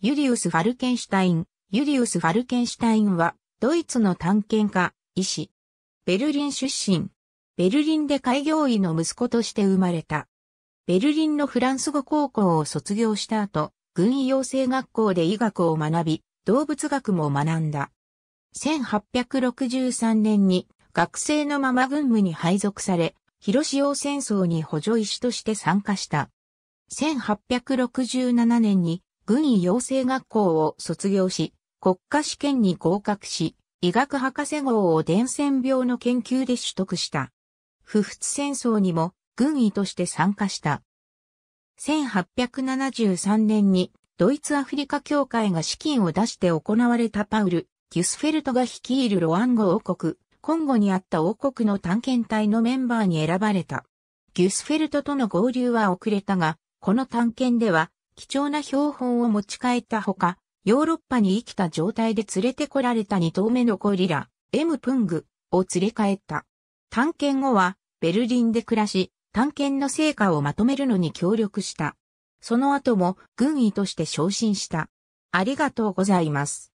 ユリウス・ファルケンシュタイン。ユリウス・ファルケンシュタインは、ドイツの探検家、医師。ベルリン出身。ベルリンで開業医の息子として生まれた。ベルリンのフランス語高校を卒業した後、軍医養成学校で医学を学び、動物学も学んだ。1863年に学生のまま軍務に配属され、広島戦争に補助医師として参加した。1867年に軍医養成学校を卒業し、国家試験に合格し、医学博士号を伝染病の研究で取得した。不仏戦争にも軍医として参加した。1873年にドイツアフリカ協会が資金を出して行われたパウル・ギュスフェルトが率いるロアンゴ王国、コンゴにあった王国の探検隊のメンバーに選ばれた。ギュスフェルトとの合流は遅れたが、この探検では貴重な標本を持ち帰ったほか、ヨーロッパに生きた状態で連れてこられた2頭目のゴリラ、エムプングを連れ帰った。探検後は、ベルリンで暮らし、探検の成果をまとめるのに協力した。その後も軍医として昇進した。ありがとうございます。